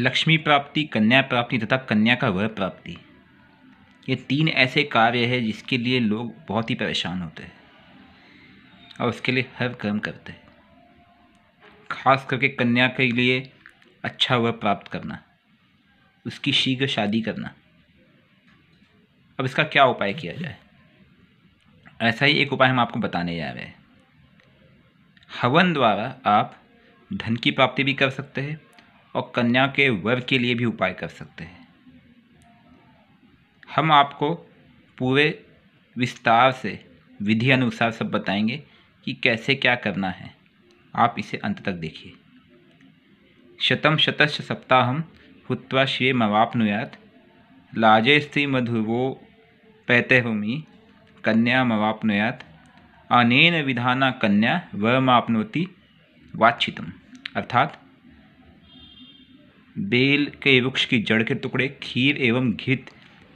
लक्ष्मी प्राप्ति कन्या प्राप्ति तथा कन्या का वर प्राप्ति ये तीन ऐसे कार्य है जिसके लिए लोग बहुत ही परेशान होते हैं और उसके लिए हर कर्म करते हैं खास करके कन्या के लिए अच्छा वर प्राप्त करना उसकी शीघ्र शादी करना अब इसका क्या उपाय किया जाए ऐसा ही एक उपाय हम आपको बताने जा रहे हैं हवन द्वारा आप धन की प्राप्ति भी कर सकते हैं और कन्या के वर के लिए भी उपाय कर सकते हैं हम आपको पूरे विस्तार से विधि अनुसार सब बताएंगे कि कैसे क्या करना है आप इसे अंत तक देखिए शतम शतश सप्ताह हुआ श्रिय मवापनुयात लाजे स्त्री मधुवो पैतहोमी कन्या मवापनुयात अनेन विधाना कन्या वमापनोति वाचितम अर्थात बेल के वृक्ष की जड़ के टुकड़े खीर एवं घित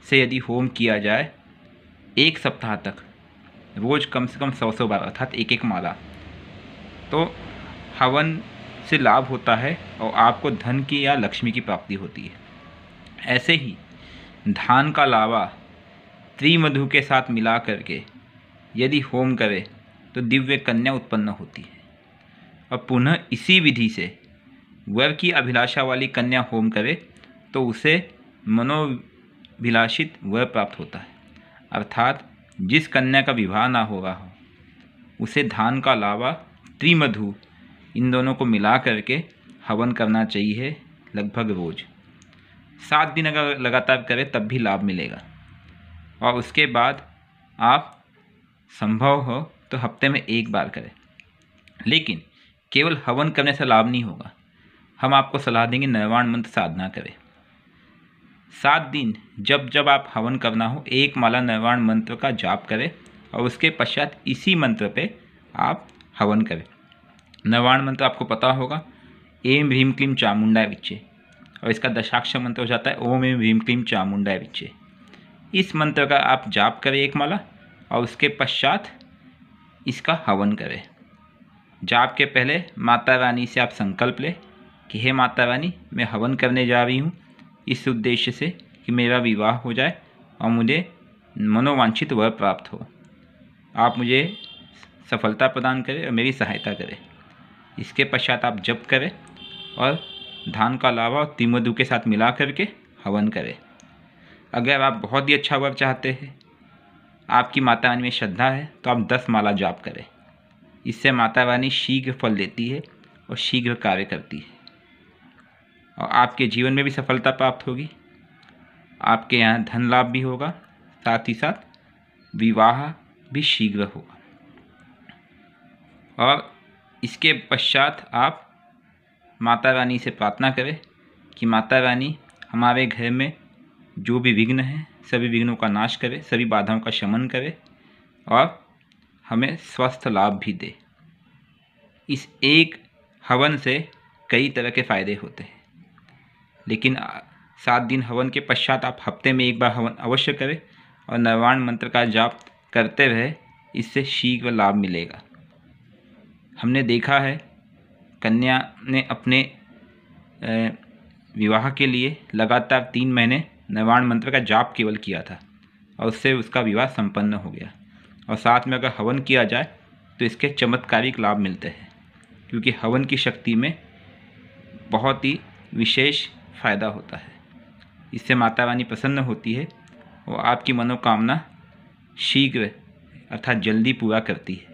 से यदि होम किया जाए एक सप्ताह तक रोज़ कम से कम सौ सौ बार अर्थात एक एक माला तो हवन से लाभ होता है और आपको धन की या लक्ष्मी की प्राप्ति होती है ऐसे ही धान का लावा त्रिमधु के साथ मिला करके यदि होम करे तो दिव्य कन्या उत्पन्न होती है और पुनः इसी विधि से वर की अभिलाषा वाली कन्या होम करे तो उसे मनोभिलाषित वर प्राप्त होता है अर्थात जिस कन्या का विवाह ना हो रहा हो उसे धान का लावा त्रिमधु इन दोनों को मिला करके हवन करना चाहिए लगभग रोज़ सात दिन अगर लगातार करें तब भी लाभ मिलेगा और उसके बाद आप संभव हो तो हफ्ते में एक बार करें लेकिन केवल हवन करने से लाभ नहीं होगा हम आपको सलाह देंगे निर्वाण मंत्र साधना करें सात दिन जब जब आप हवन करना हो एक माला निर्वाण मंत्र का जाप करें और उसके पश्चात इसी मंत्र पे आप हवन करें निर्वाण मंत्र आपको पता होगा एम भीम क्लीम चामुंडा विच्चे और इसका दशाक्ष मंत्र हो जाता है ओम एम भीम क्लीम चामुंडा विच्चे इस मंत्र का आप जाप करें एक माला और उसके पश्चात इसका हवन करें जाप के पहले माता रानी से आप संकल्प लें कि हे माता रानी मैं हवन करने जा रही हूँ इस उद्देश्य से कि मेरा विवाह हो जाए और मुझे मनोवांछित वर प्राप्त हो आप मुझे सफलता प्रदान करें और मेरी सहायता करें इसके पश्चात आप जप करें और धान का लावा और तीमधु के साथ मिला करके हवन करें अगर आप बहुत ही अच्छा वर चाहते हैं आपकी माता रानी में श्रद्धा है तो आप दस माला जाप करें इससे माता रानी शीघ्र फल देती है और शीघ्र कार्य करती है और आपके जीवन में भी सफलता प्राप्त होगी आपके यहाँ धन लाभ भी होगा साथ ही साथ विवाह भी शीघ्र होगा और इसके पश्चात आप माता रानी से प्रार्थना करें कि माता रानी हमारे घर में जो भी विघ्न हैं सभी विघ्नों का नाश करे सभी बाधाओं का शमन करे और हमें स्वस्थ लाभ भी दे इस एक हवन से कई तरह के फ़ायदे होते हैं लेकिन सात दिन हवन के पश्चात आप हफ्ते में एक बार हवन अवश्य करें और नरवाण मंत्र का जाप करते रहे इससे शीघ्र लाभ मिलेगा हमने देखा है कन्या ने अपने विवाह के लिए लगातार तीन महीने नरवाण मंत्र का जाप केवल किया था और उससे उसका विवाह संपन्न हो गया और साथ में अगर हवन किया जाए तो इसके चमत्कारिक लाभ मिलते हैं क्योंकि हवन की शक्ति में बहुत ही विशेष फ़ायदा होता है इससे माता रानी प्रसन्न होती है और आपकी मनोकामना शीघ्र अर्थात जल्दी पूरा करती है